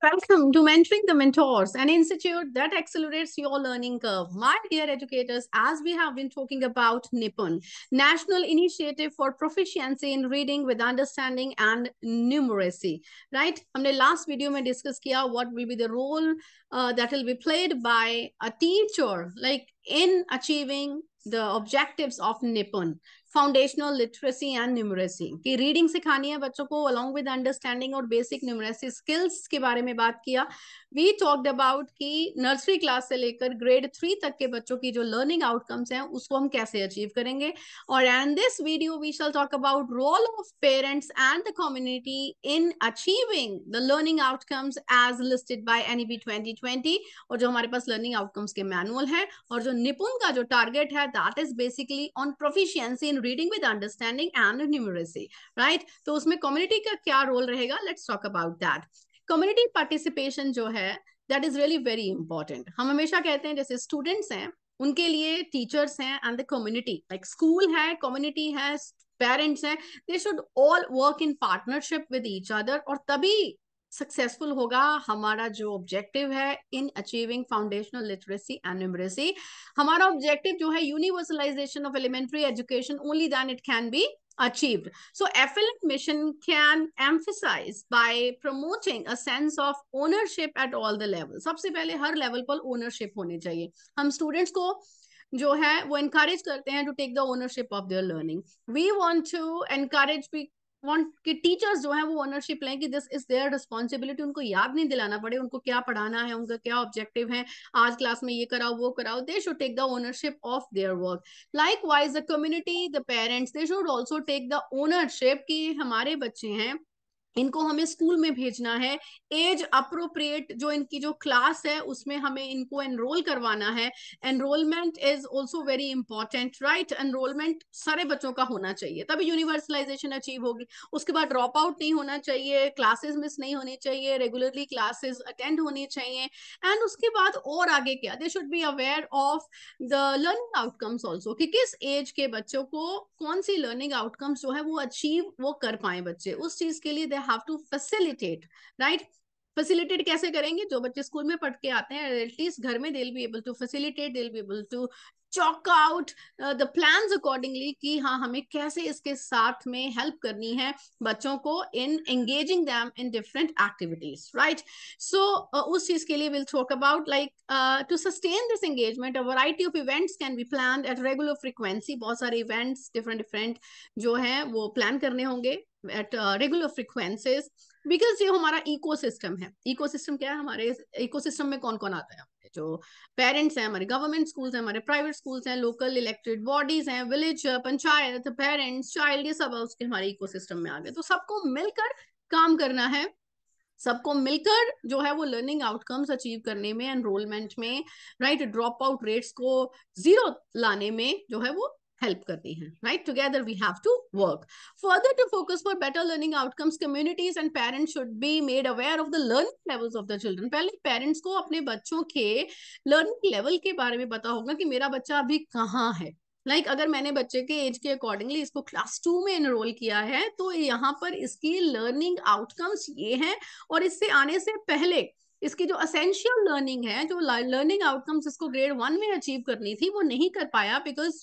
Welcome to Mentoring the Mentors, an institute that accelerates your learning curve. My dear educators, as we have been talking about Nippon, National Initiative for Proficiency in Reading with Understanding and Numeracy, right? the last video we discussed what will be the role uh, that will be played by a teacher, like in achieving the objectives of Nippon, foundational literacy and numeracy की reading सिखानी है बच्चों को along with understanding और basic numeracy skills के बारे में बात किया वी टॉक्ड अबाउट की नर्सरी क्लास से लेकर ग्रेड थ्री तक के बच्चों की जो लर्निंग आउटकम्स हैं उसको हम कैसे अचीव करेंगे और and this video we shall talk about role of parents and the community in achieving the learning outcomes as listed by twenty twenty और जो हमारे पास लर्निंग आउटकम्स के मैनुअल है और जो निपुण का जो टारगेट है that is basically on proficiency in reading with understanding and numeracy right तो उसमें कम्युनिटी का क्या रोल रहेगा let's talk about that community participation जो है that is really very important हम हमेशा कहते हैं जैसे स्टूडेंट्स हैं उनके लिए टीचर्स हैं and the community like school है कम्युनिटी है पेरेंट्स हैं they should all work in partnership with each other और तभी सक्सेसफुल होगा हमारा जो ऑब्जेक्टिव है in achieving foundational literacy and numeracy हमारा ऑब्जेक्टिव जो है universalization of elementary education only then it can be achieved so affluent mission can emphasize by promoting a sense of ownership at all the levels sabse pehle har level par ownership hone chahiye hum students ko jo hai wo encourage karte hain to take the ownership of their learning we want to encourage want कि टीचर्स जो है वो ownership लें कि this is their responsibility उनको याद नहीं दिलाना पड़े उनको क्या पढ़ाना है उनका क्या ऑब्जेक्टिव है आज क्लास में ये कराओ वो कराओ they should take the ownership of their work likewise the community the parents they should also take the ownership कि हमारे बच्चे हैं इनको हमें स्कूल में भेजना है एज अप्रोप्रिएट जो इनकी जो क्लास है उसमें हमें इनको एनरोल करवाना है enrolment is also very important right enrolment सारे बच्चों का होना चाहिए तभी यूनिवर्सलाइजेशन अचीव होगी उसके बाद ड्रॉप आउट नहीं होना चाहिए क्लासेस मिस नहीं होनी चाहिए रेगुलरली क्लासेस अटेंड होनी चाहिए एंड उसके बाद और आगे क्या they should be aware of the learning outcomes also कि किस एज के बच्चों को कौन सी लर्निंग आउटकम्स जो है वो अचीव वो कर पाए बच्चे उस चीज के लिए have to facilitate right facilitate कैसे करेंगे जो बच्चे स्कूल में पढ़ के आते हैं एटलीस्ट घर में they'll be able to facilitate they'll be able to chalk out the plan accordingly कि हाँ हमें कैसे इसके साथ में हेल्प करनी है बच्चों को in engaging them in different activities right so उस चीज के लिए will talk about like to sustain this engagement a variety of events can be plan at regular frequency बहुत सारे इवेंट्स डिफरेंट डिफरेंट जो है वो प्लान करने होंगे एट रेगुलर फ्रिक्वेंसीज बिकॉज ये हमारा इकोसिस्टम है इकोसिस्टम क्या है हमारे इकोसिस्टम में कौन कौन आता है हमारे जो पेरेंट्स हैं हमारे गवर्नमेंट स्कूल्स हैं हमारे प्राइवेट स्कूल्स हैं लोकल इलेक्टेड बॉडीज हैं विलेज पंचायत पेरेंट्स चाइल्ड ये सब उसके हमारे इकोसिस्टम में आ गए तो सबको मिलकर काम करना है सबको मिलकर जो है वो लर्निंग आउटकम्स अचीव करने में एनरोलमेंट में राइट ड्रॉप आउट रेट्स को जीरो लाने में जो है वो हेल्प करती हैं right together we have to work further to focus for better learning outcomes communities and parents should be made aware of the learning levels of the children पहले parents को अपने बच्चों के लर्निंग लेवल के बारे में पता होगा कि मेरा बच्चा अभी कहाँ है लाइक like, अगर मैंने बच्चे के एज के अकॉर्डिंगली इसको क्लास टू में एनरोल किया है तो यहाँ पर इसकी लर्निंग आउटकम्स ये हैं और इससे आने से पहले इसकी जो असेंशियल लर्निंग है जो लर्निंग आउटकम्स इसको ग्रेड वन में अचीव करनी थी वो नहीं कर पाया because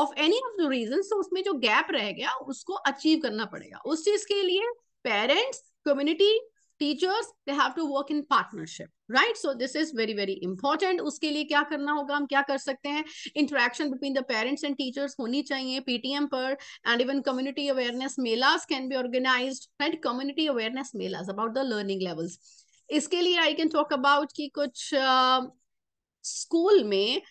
of any of the reason तो उसमें जो गैप रह गया उसको अचीव करना पड़ेगा उस चीज के लिए parents community teachers they have to work in partnership right so this is very very important उसके लिए क्या करना होगा हम क्या कर सकते हैं interaction between the parents and teachers होनी चाहिए पीटीएम पर and even community awareness melas can be organize right community awareness melas about the learning levels इसके लिए आई कैन टॉक अबाउट कि कुछ स्कूल uh, में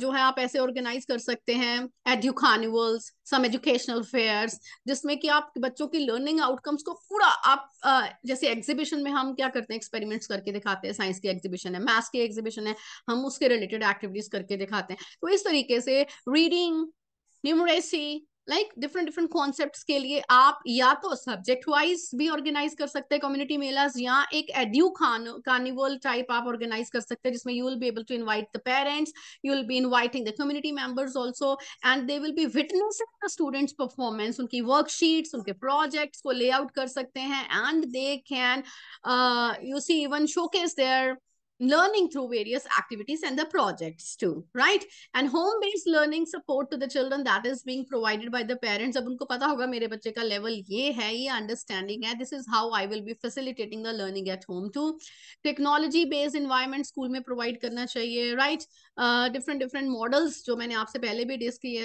जो है आप ऐसे ऑर्गेनाइज कर सकते हैं एडुकानिवल्स सम एजुकेशनल फेयर्स जिसमें कि आप बच्चों की लर्निंग आउटकम्स को पूरा आप जैसे एग्जीबिशन में हम क्या करते हैं एक्सपेरिमेंट्स करके दिखाते हैं साइंस की एग्जीबिशन है मैथ्स की एग्जीबिशन है हम उसके रिलेटेड एक्टिविटीज करके दिखाते हैं तो इस तरीके से reading numeracy like different different concept के लिए आप या तो सब्जेक्ट वाइज भी ऑर्गेनाइज कर सकते हैं कम्युनिटी मेलाज या एक एड्यू खान कार्निवल टाइप आप ऑर्गेनाइज कर सकते हैं जिसमें you will be able to invite the parents you will be inviting the community members also and they will be witnessing the students performance उनकी वर्कशीट्स उनके प्रोजेक्ट्स को लेआउट कर सकते हैं and they can you see even showcase their learning through various activities and the projects too right and home based learning support to the children that is being provided by the parents ab unko pata level understanding this is how i will be facilitating the learning at home too technology based environment school may provide karna chahiye right different different models जो मैंने आपसे पहले भी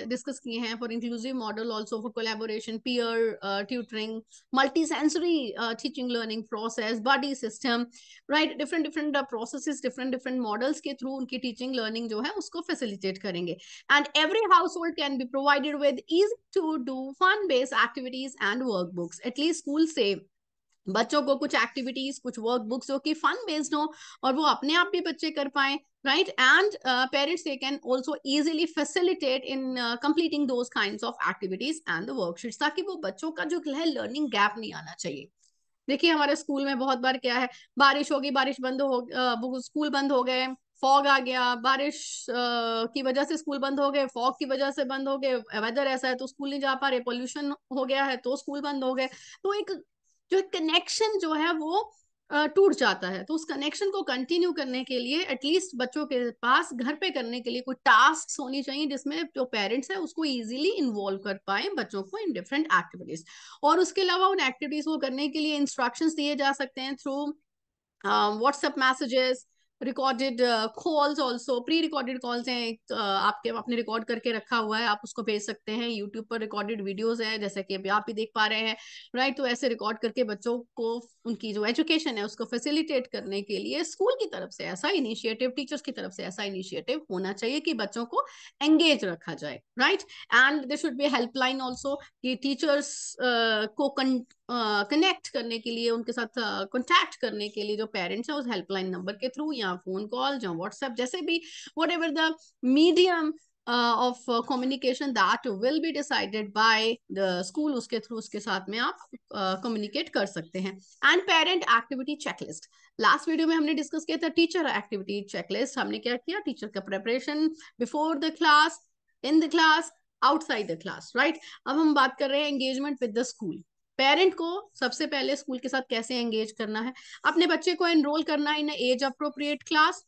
discuss किए हैं for inclusive model also for collaboration peer tutoring multi sensory teaching learning process body system right different different process different different models के through उनकी teaching learning जो है उसको फैसिलिटेट करेंगे and every household can be provided with easy to do fun based activities and workbooks at least school से बच्चों को कुछ एक्टिविटीज कुछ वर्क बुक्स जो कि फन बेस्ड हो और वो अपने आप भी बच्चे कर पाए right and parents they can can also easily in in those uh, completing of activities and the and ताकि वो बच्चों का जो है लर्निंग गैप नहीं आना चाहिए देखिए हमारे स्कूल में बहुत बार क्या है बारिश होगी बारिश बंद हो uh, वो स्कूल बंद हो गए फॉग आ गया बारिश uh, की वजह से स्कूल बंद हो गए फॉग की वजह से बंद हो गए वेदर ऐसा है तो स्कूल नहीं जा पा रहे पोल्यूशन हो गया है तो स्कूल बंद हो गए तो एक जो एक कनेक्शन जो है वो टूट जाता है तो उस कनेक्शन को कंटिन्यू करने के लिए एटलीस्ट बच्चों के पास घर पे करने के लिए कोई टास्क होनी चाहिए जिसमें जो पेरेंट्स है उसको इजीली इन्वॉल्व कर पाए बच्चों को इन डिफरेंट एक्टिविटीज और उसके अलावा उन एक्टिविटीज को करने के लिए इंस्ट्रक्शन दिए जा सकते हैं through WhatsApp messages recorded calls also pre recorded calls हैं एक तो, uh, आपके आपने रिकॉर्ड करके रखा हुआ है आप उसको भेज सकते हैं यूट्यूब पर रिकॉर्डेड वीडियोज है जैसे कि अभी आप भी देख पा रहे हैं राइट तो ऐसे रिकॉर्ड करके बच्चों को उनकी जो एजुकेशन है उसको फैसिलिटेट करने के लिए स्कूल की तरफ से ऐसा इनिशिएटिव टीचर्स की तरफ से ऐसा इनिशिएटिव होना चाहिए कि बच्चों को एंगेज रखा जाए right and they should be helpline also कि टीचर्स uh, को कनेक्ट uh, करने के लिए उनके साथ कॉन्टैक्ट करने के लिए जो पेरेंट्स हैं उस हेल्पलाइन नंबर के थ्रू या चाहे फोन कॉल चाहे व्हाट्सएप जैसे भी whatever the medium of communication that will be decided by the school उसके थ्रू उसके साथ में आप कम्युनिकेट uh, कर सकते हैं and parent activity checklist last video में हमने डिस्कस किया था टीचर एक्टिविटी चेकलिस्ट हमने क्या किया टीचर का preparation before the class in the class outside the class right अब हम बात कर रहे हैं engagement with the school parent को सबसे पहले स्कूल के साथ कैसे एंगेज करना है अपने बच्चे को एनरोल करना है in age appropriate class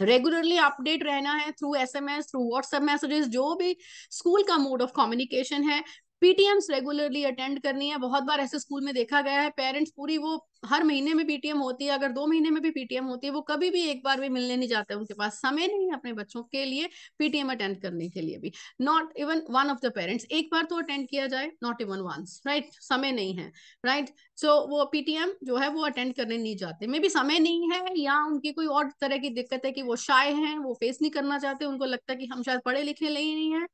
regularly update रहना है through SMS through WhatsApp messages जो भी स्कूल का मोड ऑफ कम्युनिकेशन है पीटीएम्स रेगुलरली अटेंड करनी है बहुत बार ऐसे स्कूल में देखा गया है पेरेंट्स पूरी वो हर महीने में पीटीएम होती है अगर दो महीने में भी पीटीएम होती है वो कभी भी एक बार भी मिलने नहीं जाते उनके पास समय नहीं है अपने बच्चों के लिए पीटीएम अटेंड करने के लिए भी not even one of the parents एक बार तो अटेंड किया जाए नॉट इवन वंस राइट समय नहीं है राइट right? सो so, वो पीटीएम जो है वो अटेंड करने नहीं जाते मे भी समय नहीं है या उनकी कोई और तरह की दिक्कत है कि वो शाये है वो फेस नहीं करना चाहते उनको लगता है कि हम शायद पढ़े लिखे नहीं है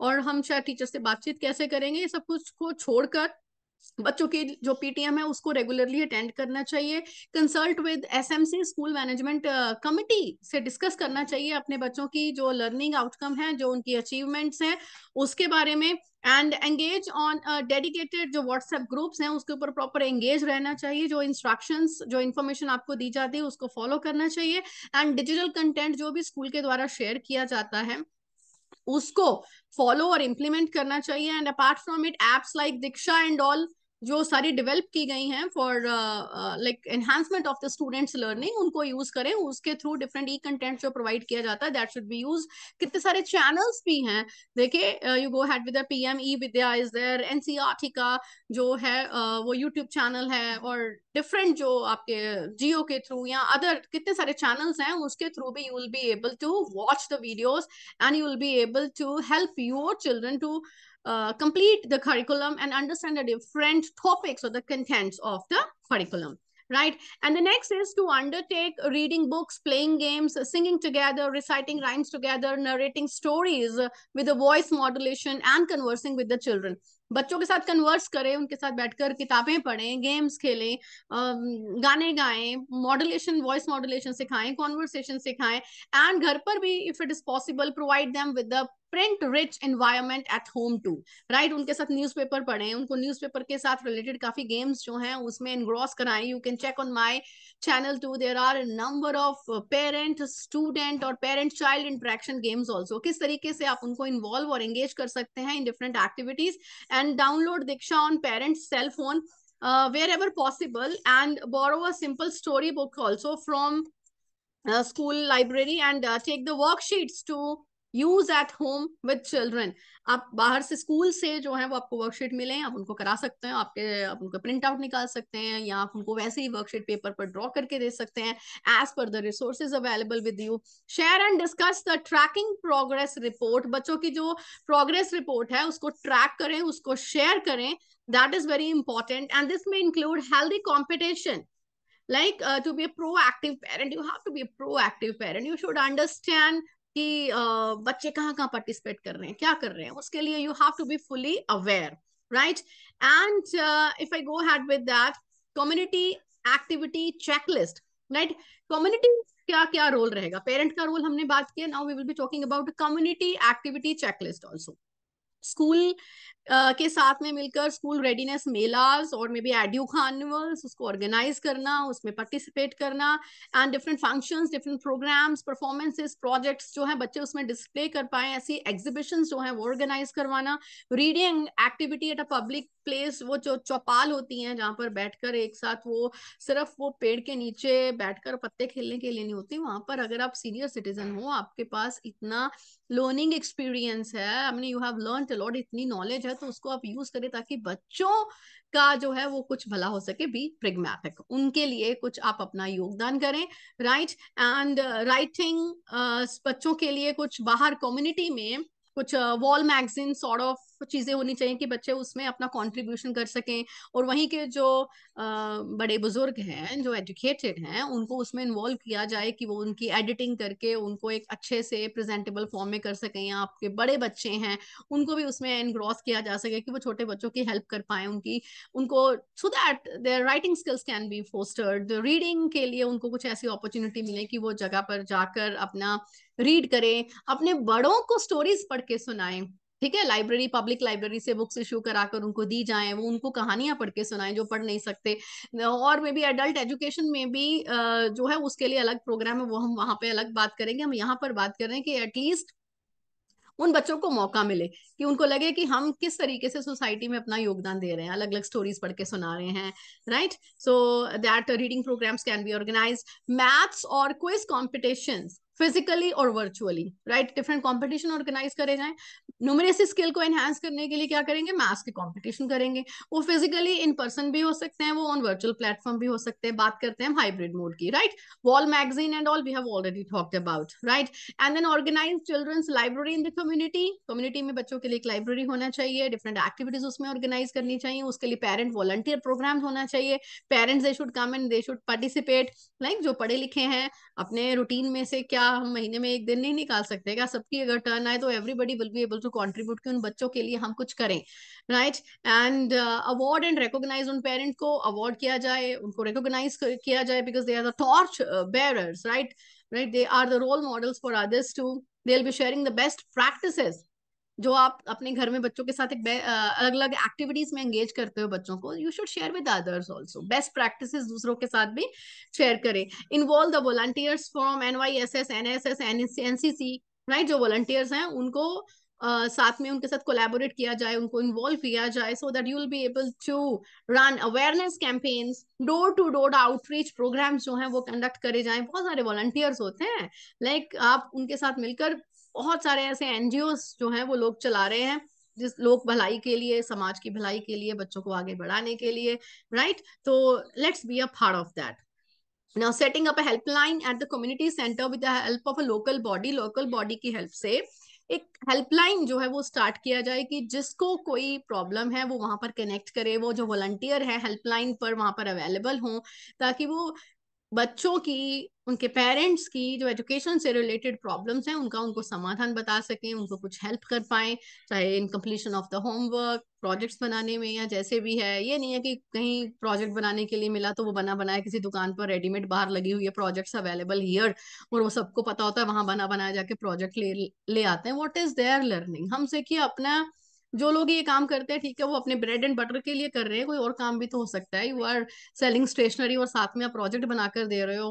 और हम शायद टीचर से बातचीत कैसे करेंगे ये सब कुछ को छोड़कर बच्चों की जो पीटीएम है उसको रेगुलरली अटेंड करना चाहिए consult with SMC school management committee से डिस्कस करना चाहिए अपने बच्चों की जो लर्निंग आउटकम है जो उनकी अचीवमेंट्स हैं उसके बारे में एंड एंगेज ऑन डेडिकेटेड जो व्हाट्सएप ग्रुप्स हैं उसके ऊपर प्रॉपर एंगेज रहना चाहिए जो इंस्ट्रक्शंस जो इन्फॉर्मेशन आपको दी जाती है उसको फॉलो करना चाहिए एंड डिजिटल कंटेंट जो भी स्कूल के द्वारा शेयर किया जाता है उसको फॉलो और इम्प्लीमेंट करना चाहिए and apart from it apps like Diksha and all जो सारी डेवलप की गई हैं for like enhancement of the students learning उनको यूज करें उसके थ्रू डिफरेंट ई कंटेंट जो प्रोवाइड किया जाता है दैट शुड बी यूज कितने सारे चैनल्स भी हैं देखिए you go ahead with P M E Vidya is there NCERT का जो है uh, वो यूट्यूब चैनल है और डिफरेंट जो आपके जियो के थ्रू या अदर कितने सारे चैनल्स हैं उसके थ्रू भी you will be able to watch the videos and you will be able to help your children to Uh, complete the curriculum and understand the different topics or the contents of the curriculum right and the next is to undertake reading books playing games singing together reciting rhymes together narrating stories with a voice modulation and conversing with the children बच्चों के साथ converse करें उनके साथ बैठकर किताबें पढ़ें games खेलें um, गाने गाएं मॉडुलेशन वॉइस मॉडुलेशन सिखाएं कॉन्वर्सेशन सिखाएं एंड घर पर भी if it is possible provide them with the print rich environment at home to right उनके साथ न्यूज़पेपर पढ़े उनको न्यूज़पेपर के साथ रिलेटेड काफी गेम्स जो हैं उसमें इनग्रॉस कराएं you can check on my channel to there are number of parent student और parent child interaction games also किस तरीके से आप उनको इन्वॉल्व और एंगेज कर सकते हैं in different activities and download Diksha on parents cell phone uh, ever possible and borrow simple story book also from school library and take the worksheets to use at home with children आप बाहर से school से जो है वो आपको worksheet मिले आप उनको करा सकते हैं आपके आप उनका प्रिंट आउट निकाल सकते हैं या आप उनको वैसे ही वर्कशीट पेपर पर ड्रॉ करके दे सकते हैं as per the resources available with you share and discuss the tracking progress report बच्चों की जो प्रोग्रेस रिपोर्ट है उसको ट्रैक करें उसको शेयर करें that is very important and this में include healthy competition like uh, to be a proactive parent you have to be a proactive parent you should understand कि बच्चे कहाँ कहाँ पार्टिसिपेट कर रहे हैं क्या कर रहे हैं उसके लिए you have to be fully aware right and if I go ahead with that community activity checklist right community क्या क्या रोल रहेगा पेरेंट का रोल हमने बात किया now we will be talking about community activity checklist also school के साथ में मिलकर स्कूल रेडीनेस मेलाज और मे बी एड्यू खानवल्स उसको ऑर्गेनाइज करना उसमें पार्टिसिपेट करना and different functions different programs performances projects जो है बच्चे उसमें डिस्प्ले कर पाए ऐसी एग्जीबिशन जो है वो ऑर्गेनाइज करवाना reading activity at a public place वो जो चौपाल होती हैं जहाँ पर बैठकर एक साथ वो सिर्फ वो पेड़ के नीचे बैठकर पत्ते खेलने के लिए नहीं होती वहां पर अगर आप सीनियर सिटीजन हो आपके पास इतना लर्निंग एक्सपीरियंस है I mean you have learn a lot इतनी नॉलेज है है तो उसको आप यूज करें ताकि बच्चों का जो है वो कुछ भला हो सके बी प्रिग्मैटिक उनके लिए कुछ आप अपना योगदान करें राइट एंड राइटिंग बच्चों के लिए कुछ बाहर कम्युनिटी में कुछ वॉल मैगजीन सॉर्ट ऑफ चीजें होनी चाहिए कि बच्चे उसमें अपना कंट्रीब्यूशन कर सकें और वहीं के जो बड़े बुजुर्ग हैं जो एजुकेटेड हैं उनको उसमें इन्वॉल्व किया जाए कि वो उनकी एडिटिंग करके उनको एक अच्छे से प्रेजेंटेबल फॉर्म में कर सकें या आपके बड़े बच्चे हैं उनको भी उसमें इनग्रॉस किया जा सके कि वो छोटे बच्चों की हेल्प कर पाए उनकी उनको so that their writing skills can be fostered reading के लिए उनको कुछ ऐसी अपॉर्चुनिटी मिले कि वो जगह पर जाकर अपना रीड करें अपने बड़ों को स्टोरीज पढ़ के सुनाएं ठीक है लाइब्रेरी पब्लिक लाइब्रेरी से बुक्स इशू कराकर उनको दी जाए वो उनको कहानियां पढ़ के सुनाएं जो पढ़ नहीं सकते और मे बी एडल्ट एजुकेशन में भी जो है उसके लिए अलग प्रोग्राम है वो हम वहां पे अलग बात करेंगे हम यहाँ पर बात कर रहे हैं कि एटलीस्ट उन बच्चों को मौका मिले कि उनको लगे कि हम किस तरीके से सोसाइटी में अपना योगदान दे रहे हैं अलग अलग स्टोरीज पढ़ के सुना रहे हैं right so that reading programs can be organise maths और क्विज कॉम्पिटिशन फिजिकली और virtually right different competition organise करे जाए न्यूमरेसी स्किल को एनहांस करने के लिए क्या करेंगे मैथ्स के कंपटीशन करेंगे वो फिजिकली इन पर्सन भी हो सकते हैं वो ऑन वर्चुअल प्लेटफॉर्म भी हो सकते हैं बात करते हैं हाइब्रिड मोड की right wall magazine and all we have already talked about right and then organise children's library in the community community में बच्चों के लिए एक लाइब्रेरी होना चाहिए डिफरेंट एक्टिविटीज उसमें ऑर्गेनाइज करनी चाहिए उसके लिए पेरेंट वॉलंटियर प्रोग्राम होना चाहिए parents they should come and they should participate like जो पढ़े लिखे हैं अपने रूटीन में से क्या हम महीने में एक दिन नहीं निकाल सकते क्या सबकी अगर टर्न आए तो everybody will be able to contribute कि उन बच्चों के लिए हम कुछ करें right and award and recognise उन पेरेंट को अवार्ड किया जाए उनको रिकोगनाइज किया जाए because they are the torch bearer right right they are the role models for others to they be sharing the best practice जो आप अपने घर में बच्चों के साथ एक अलग अलग एक्टिविटीज में एंगेज करते हो बच्चों को you should share with others also best practices दूसरों के साथ भी शेयर करें involve the volunteers from N Y S S N S S N N right जो वॉलंटियर्स हैं उनको साथ में उनके साथ कोलैबोरेट किया जाए उनको इन्वॉल्व किया जाए so that you will be able to run awareness campaigns door to door outreach programs जो हैं वो कंडक्ट करे जाए बहुत सारे वॉलंटियर्स होते हैं लाइक like, आप उनके साथ मिलकर बहुत सारे ऐसे एनजीओ जो हैं वो लोग चला रहे हैं जिस लोक भलाई के लिए समाज की भलाई के लिए बच्चों को आगे बढ़ाने के लिए राइट तो let's be a part of that now setting up a helpline at the community center with the help of a local body local body की help से एक हेल्पलाइन जो है वो स्टार्ट किया जाए कि जिसको कोई प्रॉब्लम है वो वहां पर कनेक्ट करे वो जो वॉलंटियर है हेल्पलाइन पर वहां पर अवेलेबल हो ताकि वो बच्चों की उनके पेरेंट्स की जो एजुकेशन से रिलेटेड प्रॉब्लम्स हैं उनका उनको समाधान बता सकें उनको कुछ हेल्प कर पाए चाहे in completion of the homework projects बनाने में या जैसे भी है ये नहीं है कि कहीं प्रोजेक्ट बनाने के लिए मिला तो वो बना बनाया किसी दुकान पर रेडीमेड बाहर लगी हुई है प्रोजेक्ट्स अवेलेबल हियर और वो सबको पता होता है वहां बना बनाया जाके प्रोजेक्ट ले ले आते हैं वॉट इज देयर लर्निंग हम सीखिए अपना जो लोग ये काम करते हैं ठीक है वो अपने ब्रेड एंड बटर के लिए कर रहे हैं कोई और काम भी तो हो सकता है यू आर सेलिंग स्टेशनरी और साथ में आप प्रोजेक्ट बनाकर दे रहे हो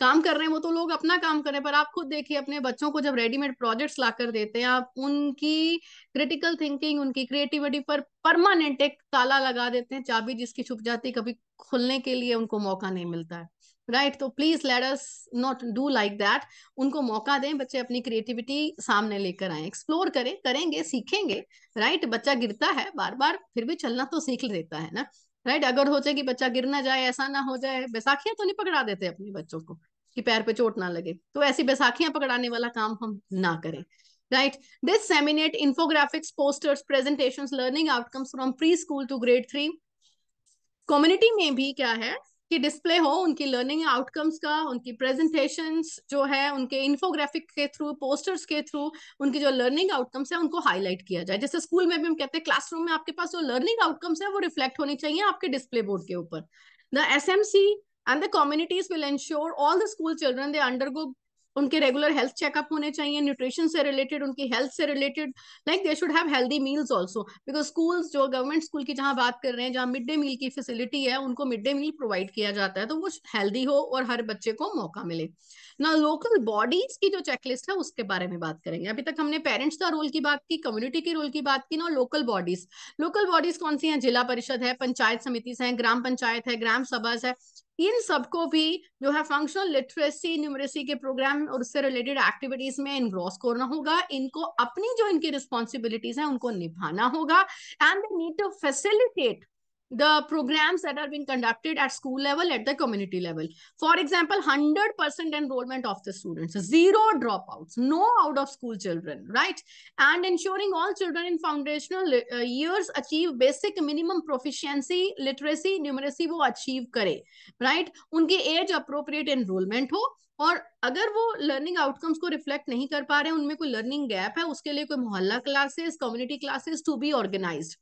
काम कर रहे हैं वो तो लोग अपना काम कर रहे हैं पर आप खुद देखिए अपने बच्चों को जब रेडीमेड प्रोजेक्ट्स ला कर देते हैं आप उनकी क्रिटिकल थिंकिंग उनकी क्रिएटिविटी पर परमानेंट एक ताला लगा देते हैं चाबी जिसकी छुप जाती कभी खुलने के लिए उनको मौका नहीं मिलता है राइट तो please let us not do like that उनको मौका दें बच्चे अपनी क्रिएटिविटी सामने लेकर आए एक्सप्लोर करें करेंगे सीखेंगे राइट right? बच्चा गिरता है बार बार फिर भी चलना तो सीख लेता है ना राइट right? अगर हो जाए कि बच्चा गिर ना जाए ऐसा ना हो जाए बैसाखियां तो नहीं पकड़ा देते अपने बच्चों को कि पैर पे चोट ना लगे तो ऐसी बैसाखियां पकड़ाने वाला काम हम ना करें right disseminate infographics posters presentation learning outcomes from pre school to grade three community में भी क्या है की डिस्प्ले हो उनकी लर्निंग आउटकम्स का उनकी प्रेजेंटेशन जो है उनके इन्फोग्राफिक के थ्रू पोस्टर्स के थ्रू उनकी जो लर्निंग आउटकम्स है उनको हाईलाइट किया जाए जैसे स्कूल में भी हम कहते हैं क्लासरूम में आपके पास जो लर्निंग आउटकम्स है वो रिफ्लेक्ट होनी चाहिए आपके डिस्प्ले बोर्ड के ऊपर the S M C and the communities will ensure all the school children they go उनके रेगुलर हेल्थ चेकअप होने चाहिए न्यूट्रिशन से रिलेटेड उनकी हेल्थ से related like they should have healthy meals also because schools जो government school की जहाँ बात कर रहे हैं जहाँ मिड डे मील की फैसिलिटी है उनको मिड डे मील प्रोवाइड किया जाता है तो वो हेल्दी हो और हर बच्चे को मौका मिले ना लोकल बॉडीज की जो चेकलिस्ट है उसके बारे में बात करेंगे अभी तक हमने पेरेंट्स का रोल की बात की कम्युनिटी के रोल की बात की ना लोकल बॉडीज लोकल बॉडीज कौन सी हैं जिला परिषद है पंचायत समिति है ग्राम पंचायत है ग्राम सभा है इन सबको भी जो है फंक्शनल लिटरेसी न्यूमरेसी के प्रोग्राम और उससे रिलेटेड एक्टिविटीज में इनग्रॉस करना होगा इनको अपनी जो इनकी रिस्पॉन्सिबिलिटीज हैं उनको निभाना होगा and they need to facilitate the programs that are being conducted at school level, at the community level. For example, 100% enrollment of the students, zero dropouts, no out of school children, right? And ensuring all children in foundational uh, years achieve basic minimum proficiency, literacy, numeracy wo achieve kare right? unki age appropriate enrollment ho और अगर वो learning outcomes को reflect नहीं कर पा रहे हैं उनमें कोई लर्निंग गैप है उसके लिए कोई मोहल्ला classes community classes to be organised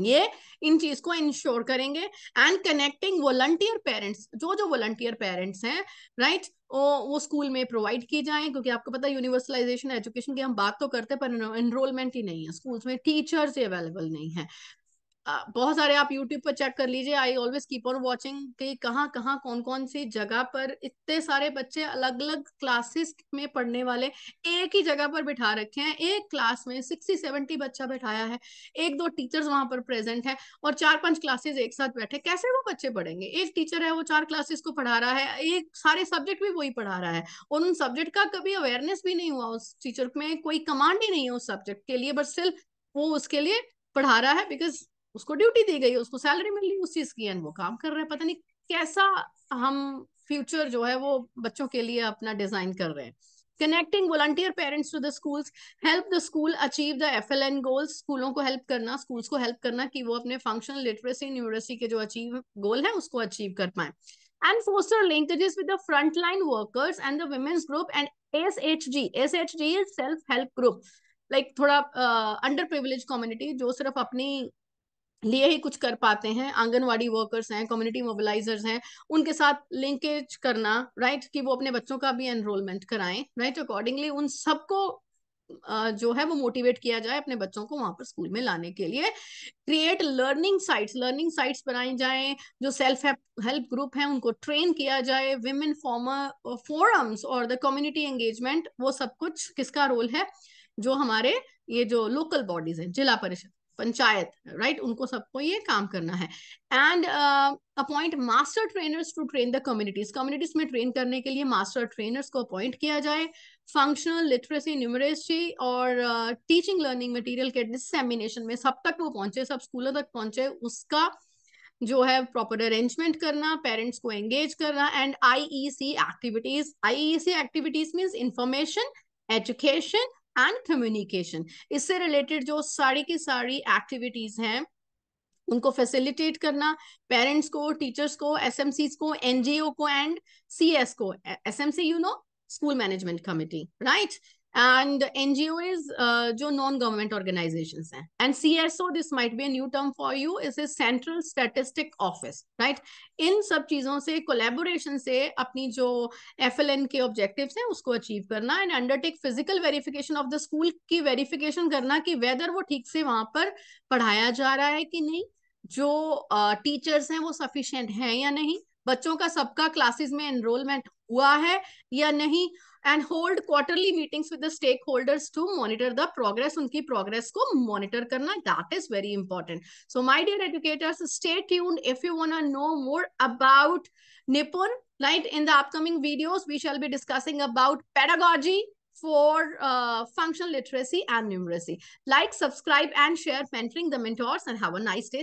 ये इन चीज को इंश्योर करेंगे एंड कनेक्टिंग वॉलंटियर पेरेंट्स जो जो वॉलंटियर पेरेंट्स हैं राइट वो स्कूल में प्रोवाइड किए जाएं क्योंकि आपको पता है यूनिवर्सलाइजेशन एजुकेशन की हम बात तो करते हैं पर एनरोलमेंट ही नहीं है स्कूल्स में टीचर्स अवेलेबल नहीं है बहुत सारे आप यूट्यूब पर चेक कर लीजिए I always keep on watching कहाँ कहाँ कौन कौन सी जगह पर इतने सारे बच्चे अलग अलग क्लासेस में पढ़ने वाले एक ही जगह पर बिठा रखे हैं एक क्लास में सिक्सटी सेवेंटी बच्चा बैठाया है एक दो टीचर्स वहां पर प्रेजेंट है और चार पांच क्लासेस एक साथ बैठे कैसे वो बच्चे पढ़ेंगे एक टीचर है वो चार क्लासेस को पढ़ा रहा है एक सारे सब्जेक्ट भी वही पढ़ा रहा है और उन सब्जेक्ट का कभी अवेयरनेस भी नहीं हुआ उस टीचर में कोई कमांड ही नहीं है उस सब्जेक्ट के लिए बट स्टिल वो उसके लिए पढ़ा रहा है बिकॉज उसको ड्यूटी दी गई उसको सैलरी मिल रही उस चीज की एंड वो काम कर रहे हैं पता नहीं कैसा हम फ्यूचर जो है वो बच्चों के लिए अपना डिजाइन कर रहे हैं connecting volunteer parents to the schools help the school achieve the F L N goals स्कूलों को हेल्प करना स्कूल्स को हेल्प करना कि वो अपने फंक्शनल लिटरेसी न्यूरेसी के जो अचीव गोल है उसको अचीव कर पाए and foster linkages with the frontline workers and the women's group and SHG. SHG is self help group. Like like, थोड़ा अंडर प्रिविलेज कम्युनिटी जो सिर्फ अपनी लिए ही कुछ कर पाते हैं आंगनवाड़ी वर्कर्स हैं कम्युनिटी मोबिलाइजर्स हैं उनके साथ लिंकेज करना राइट कि वो अपने बच्चों का भी एनरोलमेंट कराएं राइट अकॉर्डिंगली उन सबको जो है वो मोटिवेट किया जाए अपने बच्चों को वहां पर स्कूल में लाने के लिए create learning sites learning sites बनाई जाए जो सेल्फ हेल्प ग्रुप है उनको ट्रेन किया जाए विमेन फॉर्मर फोरम्स और द कम्युनिटी एंगेजमेंट वो सब कुछ किसका रोल है जो हमारे ये जो लोकल बॉडीज हैं जिला परिषद पंचायत राइट उनको सबको ये काम करना है and appoint master trainers to train the communities communities में ट्रेन करने के लिए मास्टर ट्रेनर्स को अपॉइंट किया जाए फंक्शनल लिटरेसी न्यूमरेसी और टीचिंग लर्निंग मटेरियल के डिसमिनेशन में सब तक वो पहुंचे सब स्कूलों तक पहुंचे उसका जो है प्रॉपर अरेंजमेंट करना पेरेंट्स को एंगेज करना and I activities I activities means information education and communication इससे रिलेटेड जो सारी की सारी एक्टिविटीज हैं उनको फैसिलिटेट करना पेरेंट्स को टीचर्स को एसएमसी को एनजीओ को एंड सीएस को SMC you know school management committee right and NGO is uh, जो non government organizations हैं and CSO this might be a new term for you is a central statistic office right इन सब चीजों से collaboration से अपनी जो FLN के objectives हैं उसको achieve करना and undertake physical verification of the school की verification करना कि whether वो ठीक से वहां पर पढ़ाया जा रहा है कि नहीं जो टीचर्स uh, हैं वो सफिशिएंट हैं या नहीं बच्चों का सबका क्लासेस में एनरोलमेंट हुआ है या नहीं and hold quarterly meetings with the stake holders to monitor the progress उनकी प्रोग्रेस को मॉनिटर करना that is very important so my dear educators stay tuned if you want to know more about Nipun right in the upcoming videos we shall be discussing about pedagogy for functional literacy and numeracy like subscribe and share mentoring the mentors and have a nice day